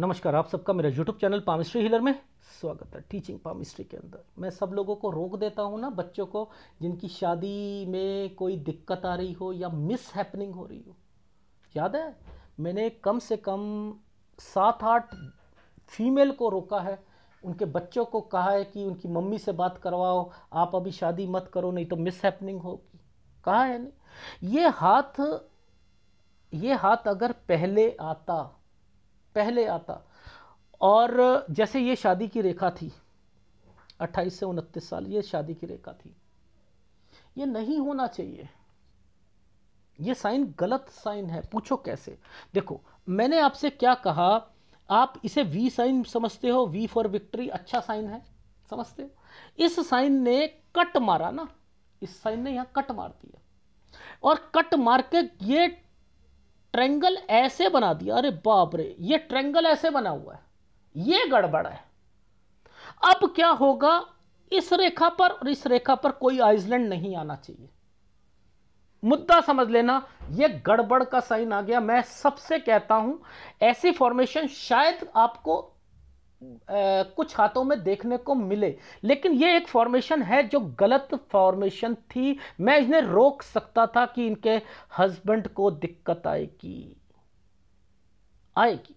नमस्कार आप सबका मेरा यूट्यूब चैनल पामिस्ट्री हिलर में स्वागत है टीचिंग पामिस्ट्री के अंदर मैं सब लोगों को रोक देता हूँ ना बच्चों को जिनकी शादी में कोई दिक्कत आ रही हो या मिस हैपनिंग हो रही हो याद है मैंने कम से कम सात आठ फीमेल को रोका है उनके बच्चों को कहा है कि उनकी मम्मी से बात करवाओ आप अभी शादी मत करो नहीं तो मिस हैपनिंग होगी कहा है नहीं ये हाथ ये हाथ अगर पहले आता पहले आता और जैसे ये शादी की रेखा थी 28 से उनतीस साल ये शादी की रेखा थी ये नहीं होना चाहिए ये साइन गलत साइन है पूछो कैसे देखो मैंने आपसे क्या कहा आप इसे वी साइन समझते हो वी फॉर विक्ट्री अच्छा साइन है समझते हो इस साइन ने कट मारा ना इस साइन ने यहां कट मार दिया और कट मार के ये ट्रेंगल ऐसे बना दिया अरे बाप रे ये ट्रेंगल ऐसे बना हुआ है ये गड़बड़ है अब क्या होगा इस रेखा पर और इस रेखा पर कोई आइसलैंड नहीं आना चाहिए मुद्दा समझ लेना यह गड़बड़ का साइन आ गया मैं सबसे कहता हूं ऐसी फॉर्मेशन शायद आपको कुछ हाथों में देखने को मिले लेकिन ये एक फॉर्मेशन है जो गलत फॉर्मेशन थी मैं इन्हें रोक सकता था कि इनके हस्बैंड को दिक्कत आएगी आएगी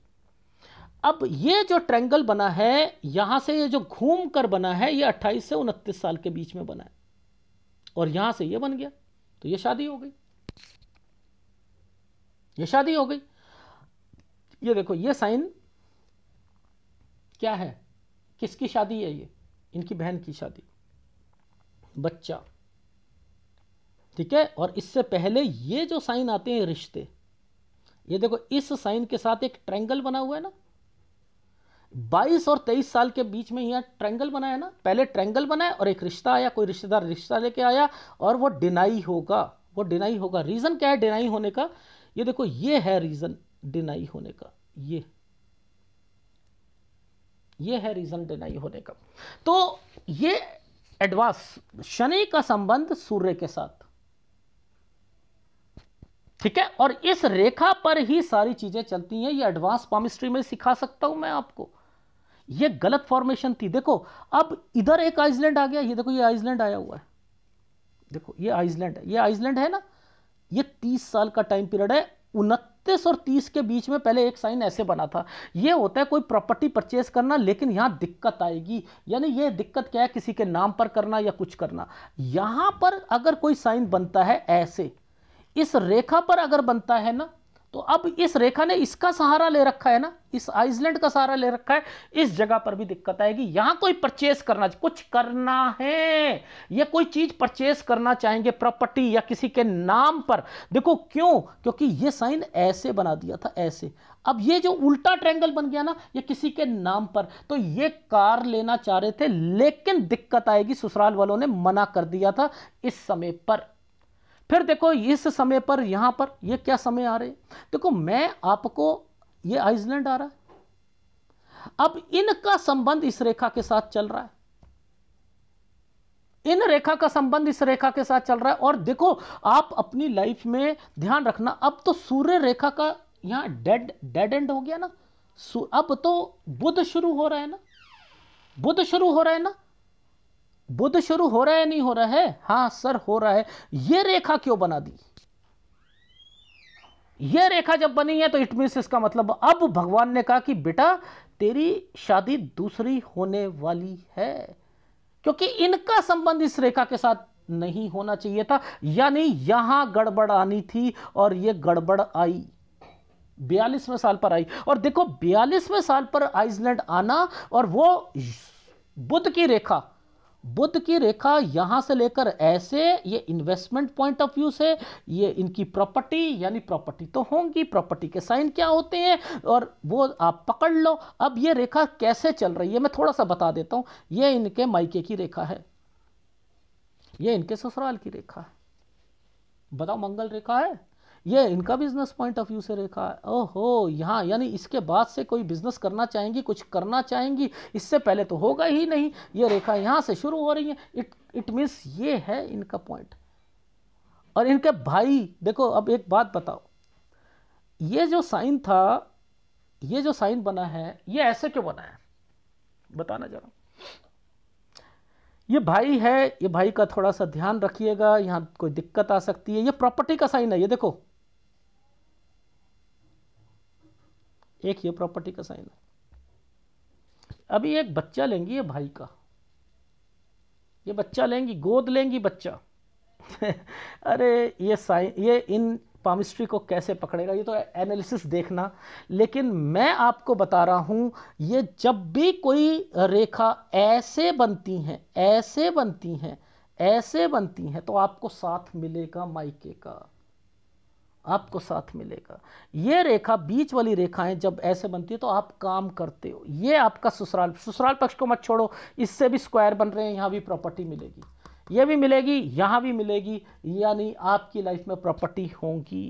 अब ये जो ट्रैंगल बना है यहां से ये जो घूम कर बना है ये 28 से 29 साल के बीच में बना है और यहां से ये बन गया तो ये शादी हो गई ये शादी हो गई ये देखो ये साइन क्या है किसकी शादी है ये इनकी बहन की शादी बच्चा ठीक है और इससे पहले ये जो साइन आते हैं रिश्ते ये देखो इस साइन के साथ एक ट्रेंगल बना हुआ है ना 22 और 23 साल के बीच में यहां ट्रेंगल बना है ना पहले ट्रेंगल बना है और एक रिश्ता आया कोई रिश्तेदार रिश्ता लेके आया और वो डिनाई होगा वो डिनाई होगा रीज़न क्या है डिनाई होने का ये देखो ये है रीज़न डिनाई होने का ये ये है रीजन डिनाई होने का तो ये एडवांस शनि का संबंध सूर्य के साथ ठीक है और इस रेखा पर ही सारी चीजें चलती हैं ये एडवांस पामिस्ट्री में सिखा सकता हूं मैं आपको ये गलत फॉर्मेशन थी देखो अब इधर एक आइसलैंड आ गया ये देखो ये आइसलैंड आया हुआ है देखो ये आइसलैंड है ये आइसलैंड है ना ये तीस साल का टाइम पीरियड है उनत इकतीस और तीस के बीच में पहले एक साइन ऐसे बना था ये होता है कोई प्रॉपर्टी परचेज करना लेकिन यहाँ दिक्कत आएगी यानी ये दिक्कत क्या है किसी के नाम पर करना या कुछ करना यहाँ पर अगर कोई साइन बनता है ऐसे इस रेखा पर अगर बनता है ना तो अब इस रेखा ने इसका सहारा ले रखा है ना इस आइसलैंड का सहारा ले रखा है इस जगह पर भी दिक्कत आएगी यहां कोई परचेस करना कुछ करना है ये कोई चीज परचेस करना चाहेंगे प्रॉपर्टी या किसी के नाम पर देखो क्यों क्योंकि ये साइन ऐसे बना दिया था ऐसे अब ये जो उल्टा ट्रैंगल बन गया ना ये किसी के नाम पर तो ये कार लेना चाह रहे थे लेकिन दिक्कत आएगी ससुराल वालों ने मना कर दिया था इस समय पर फिर देखो इस समय पर यहां पर ये क्या समय आ रहे देखो मैं आपको ये आइसलैंड आ रहा है अब इनका संबंध इस रेखा के साथ चल रहा है इन रेखा का संबंध इस रेखा के साथ चल रहा है और देखो आप अपनी लाइफ में ध्यान रखना अब तो सूर्य रेखा का यहां डेड डेड एंड हो गया ना अब तो बुध शुरू हो रहा है ना बुध शुरू हो रहा है ना बुद्ध शुरू हो रहा है नहीं हो रहा है हाँ सर हो रहा है ये रेखा क्यों बना दी ये रेखा जब बनी है तो इट मीन इसका मतलब अब भगवान ने कहा कि बेटा तेरी शादी दूसरी होने वाली है क्योंकि इनका संबंध इस रेखा के साथ नहीं होना चाहिए था यानी यहां गड़बड़ आनी थी और यह गड़बड़ आई बयालीसवें साल पर आई और देखो बयालीसवें साल पर आइसलैंड आना और वो बुद्ध की रेखा बुद्ध की रेखा यहां से लेकर ऐसे ये इन्वेस्टमेंट पॉइंट ऑफ व्यू से ये इनकी प्रॉपर्टी यानी प्रॉपर्टी तो होंगी प्रॉपर्टी के साइन क्या होते हैं और वो आप पकड़ लो अब ये रेखा कैसे चल रही है मैं थोड़ा सा बता देता हूं ये इनके माइके की रेखा है ये इनके ससुराल की रेखा है बताओ मंगल रेखा है ये इनका बिजनेस पॉइंट ऑफ व्यू से रेखा है ओहो यहाँ यानी इसके बाद से कोई बिजनेस करना चाहेंगी कुछ करना चाहेंगी इससे पहले तो होगा ही नहीं ये रेखा यहाँ से शुरू हो रही है इट इट मीन्स ये है इनका पॉइंट और इनके भाई देखो अब एक बात बताओ ये जो साइन था ये जो साइन बना है ये ऐसे क्यों बना है बताना जरा ये भाई है ये भाई का थोड़ा सा ध्यान रखिएगा यहाँ कोई दिक्कत आ सकती है ये प्रॉपर्टी का साइन है ये देखो एक ये प्रॉपर्टी का साइन है अभी एक बच्चा लेंगी ये भाई का ये बच्चा लेंगी गोद लेंगी बच्चा अरे ये साइन ये इन पामिस्ट्री को कैसे पकड़ेगा ये तो एनालिसिस देखना लेकिन मैं आपको बता रहा हूं ये जब भी कोई रेखा ऐसे बनती हैं ऐसे बनती हैं ऐसे बनती हैं तो आपको साथ मिलेगा माइके का आपको साथ मिलेगा ये रेखा बीच वाली रेखाएं जब ऐसे बनती है तो आप काम करते हो ये आपका ससुराल ससुराल पक्ष को मत छोड़ो इससे भी स्क्वायर बन रहे हैं यहाँ भी प्रॉपर्टी मिलेगी ये भी मिलेगी यहाँ भी मिलेगी यानी आपकी लाइफ में प्रॉपर्टी होगी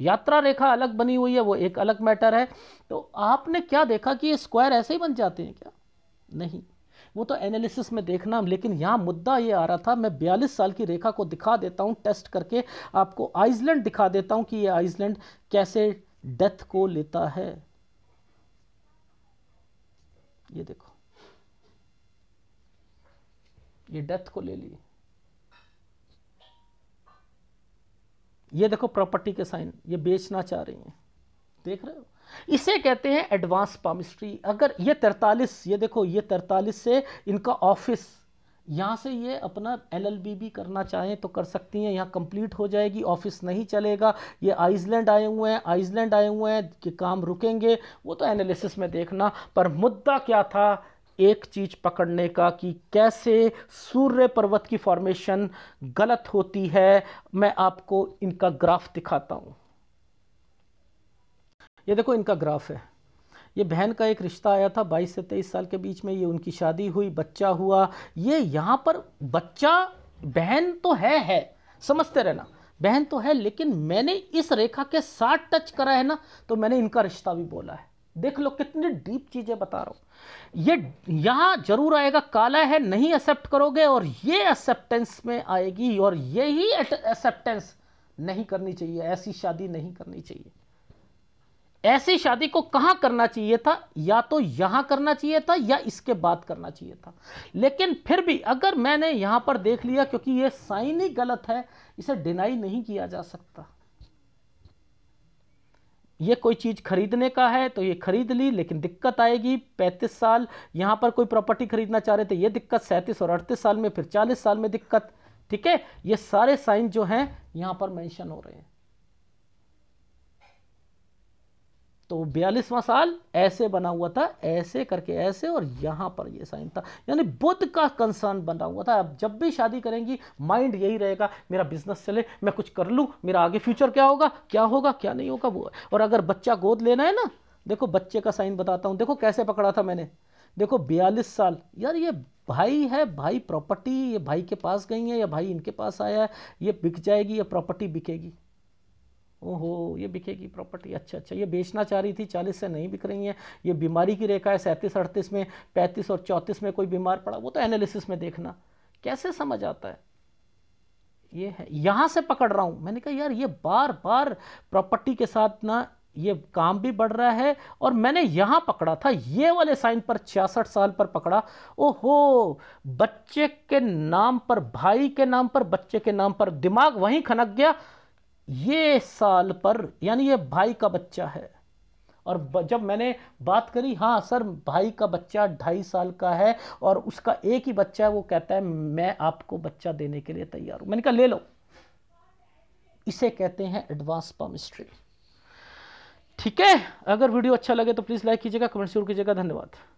यात्रा रेखा अलग बनी हुई है वो एक अलग मैटर है तो आपने क्या देखा कि ये स्क्वायर ऐसे ही बन जाते हैं क्या नहीं वो तो एनालिसिस में देखना लेकिन यहाँ मुद्दा ये आ रहा था मैं बयालीस साल की रेखा को दिखा देता हूँ टेस्ट करके आपको आइसलैंड दिखा देता हूँ कि ये आइसलैंड कैसे डेथ को लेता है ये देखो ये डेथ को ले लिए ये देखो प्रॉपर्टी के साइन ये बेचना चाह रही हैं देख रहे हो इसे कहते हैं एडवांस पामिस्ट्री अगर ये तरतालीस ये देखो ये तरतालीस से इनका ऑफिस यहाँ से ये अपना एलएलबी भी करना चाहें तो कर सकती हैं यहाँ कंप्लीट हो जाएगी ऑफिस नहीं चलेगा ये आइसलैंड आए हुए हैं आइसलैंड आए हुए हैं कि काम रुकेंगे वो तो एनालिसिस में देखना पर मुद्दा क्या था एक चीज़ पकड़ने का कि कैसे सूर्य पर्वत की फॉर्मेशन गलत होती है मैं आपको इनका ग्राफ दिखाता हूँ ये देखो इनका ग्राफ है ये बहन का एक रिश्ता आया था 22 से 23 साल के बीच में ये उनकी शादी हुई बच्चा हुआ ये यहाँ पर बच्चा बहन तो है है समझते रहना बहन तो है लेकिन मैंने इस रेखा के साथ टच करा है ना तो मैंने इनका रिश्ता भी बोला है देख लो कितनी डीप चीज़ें बता रहा हूँ ये यहाँ जरूर आएगा काला है नहीं एक्सेप्ट करोगे और ये एक्सेप्टेंस में आएगी और यही एक्सेप्टेंस नहीं करनी चाहिए ऐसी शादी नहीं करनी चाहिए ऐसी शादी को कहां करना चाहिए था या तो यहां करना चाहिए था या इसके बाद करना चाहिए था लेकिन फिर भी अगर मैंने यहां पर देख लिया क्योंकि यह साइन ही गलत है इसे डिनाई नहीं किया जा सकता ये कोई चीज़ खरीदने का है तो ये खरीद ली लेकिन दिक्कत आएगी 35 साल यहां पर कोई प्रॉपर्टी खरीदना चाह रहे थे ये दिक्कत सैंतीस और अड़तीस साल में फिर 40 साल में दिक्कत ठीक है ये सारे साइन जो हैं यहां पर मेंशन हो रहे हैं तो बयालीसवां साल ऐसे बना हुआ था ऐसे करके ऐसे और यहाँ पर ये साइन था यानी बुद्ध का कंसर्न बना हुआ था अब जब भी शादी करेंगी माइंड यही रहेगा मेरा बिजनेस चले मैं कुछ कर लूँ मेरा आगे फ्यूचर क्या होगा क्या होगा क्या नहीं होगा वो और अगर बच्चा गोद लेना है ना देखो बच्चे का साइन बताता हूँ देखो कैसे पकड़ा था मैंने देखो बयालीस साल यार ये भाई है भाई प्रॉपर्टी ये भाई के पास गई है या भाई इनके पास आया है ये बिक जाएगी या प्रॉपर्टी बिकेगी ओहो ये बिकेगी प्रॉपर्टी अच्छा अच्छा ये बेचना चाह रही थी चालीस से नहीं बिक रही है ये बीमारी की रेखा है सैंतीस अड़तीस में पैंतीस और चौंतीस में कोई बीमार पड़ा वो तो एनालिसिस में देखना कैसे समझ आता है ये है यहां से पकड़ रहा हूं मैंने कहा यार ये बार बार प्रॉपर्टी के साथ ना ये काम भी बढ़ रहा है और मैंने यहाँ पकड़ा था ये वाले साइन पर छियासठ साल पर पकड़ा ओहो बच्चे के नाम पर भाई के नाम पर बच्चे के नाम पर दिमाग वहीं खनक गया ये साल पर यानी ये भाई का बच्चा है और जब मैंने बात करी हाँ सर भाई का बच्चा ढाई साल का है और उसका एक ही बच्चा है वो कहता है मैं आपको बच्चा देने के लिए तैयार हूं मैंने कहा ले लो इसे कहते हैं एडवांस पामिस्ट्री ठीक है अगर वीडियो अच्छा लगे तो प्लीज़ लाइक कीजिएगा कमेंट शेयर कीजिएगा धन्यवाद